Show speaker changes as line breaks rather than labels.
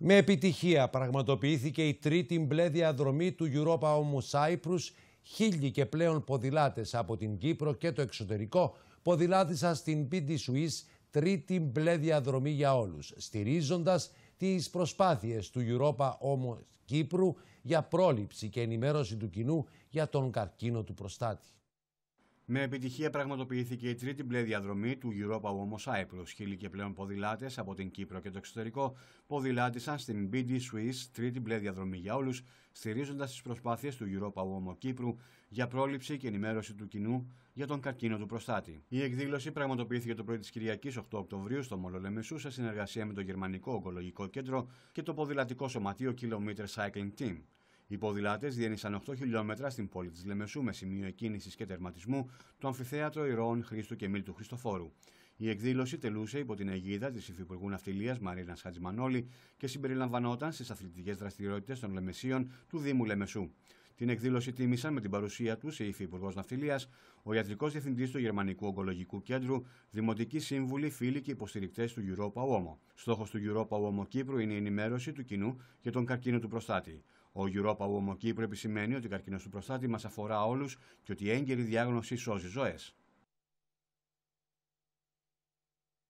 Με επιτυχία πραγματοποιήθηκε η τρίτη μπλε διαδρομή του Europa Homo Cyprus. Χίλιοι και πλέον ποδηλάτες από την Κύπρο και το εξωτερικό ποδηλάτησαν στην Πίτη Σουής τρίτη μπλε διαδρομή για όλους, στηρίζοντας τις προσπάθειες του Europa Homo Κύπρου για πρόληψη και ενημέρωση του κοινού για τον καρκίνο του προστάτη.
Με επιτυχία πραγματοποιήθηκε η τρίτη μπλε διαδρομή του Europa Homo Cyprus. Χίλιοι και πλέον ποδηλάτες από την Κύπρο και το εξωτερικό ποδηλάτησαν στην BD Swiss, τρίτη μπλε διαδρομή για όλους, στηρίζοντας τις προσπάθειες του Europa Homo Κύπρου για πρόληψη και ενημέρωση του κοινού για τον καρκίνο του προστάτη. Η εκδήλωση πραγματοποιήθηκε το πρωί της Κυριακής 8 Οκτωβρίου στο Μολολεμισού σε συνεργασία με το Γερμανικό Ογκολογικό Κέντρο και το Ποδηλατικό Σωματείο Kilometer Cycling Team. Οι ποδηλάτες διένυσαν 8 χιλιόμετρα στην πόλη της Λεμεσού με σημείο εκκίνησης και τερματισμού το αμφιθέατρο Ηρώων Χρήστου και Μίλτου Χριστοφόρου. Η εκδήλωση τελούσε υπό την αιγίδα της Υφυπουργού Ναυτιλίας Μαρίνας Χατζημανόλη και συμπεριλαμβανόταν στις αθλητικές δραστηριότητες των Λεμεσίων του Δήμου Λεμεσού. Την εκδήλωση τίμησαν με την παρουσία τους σε Υφυπουργός Ναυτιλίας, ο Ιατρικός Διευθυντής του Γερμανικού Ογκολογικού Κέντρου, δημοτικοί σύμβουλοι, φίλοι και υποστηρικτές του Europa Uomo. Στόχος του Europa Uomo Κύπρου είναι η ενημέρωση του κοινού για τον καρκίνο του προστάτη. Ο Europa Uomo Κύπρου επισημαίνει ότι ο καρκίνος του προστάτη μας αφορά όλους και ότι η έγκαιρη διάγνωση σώζει ζωές.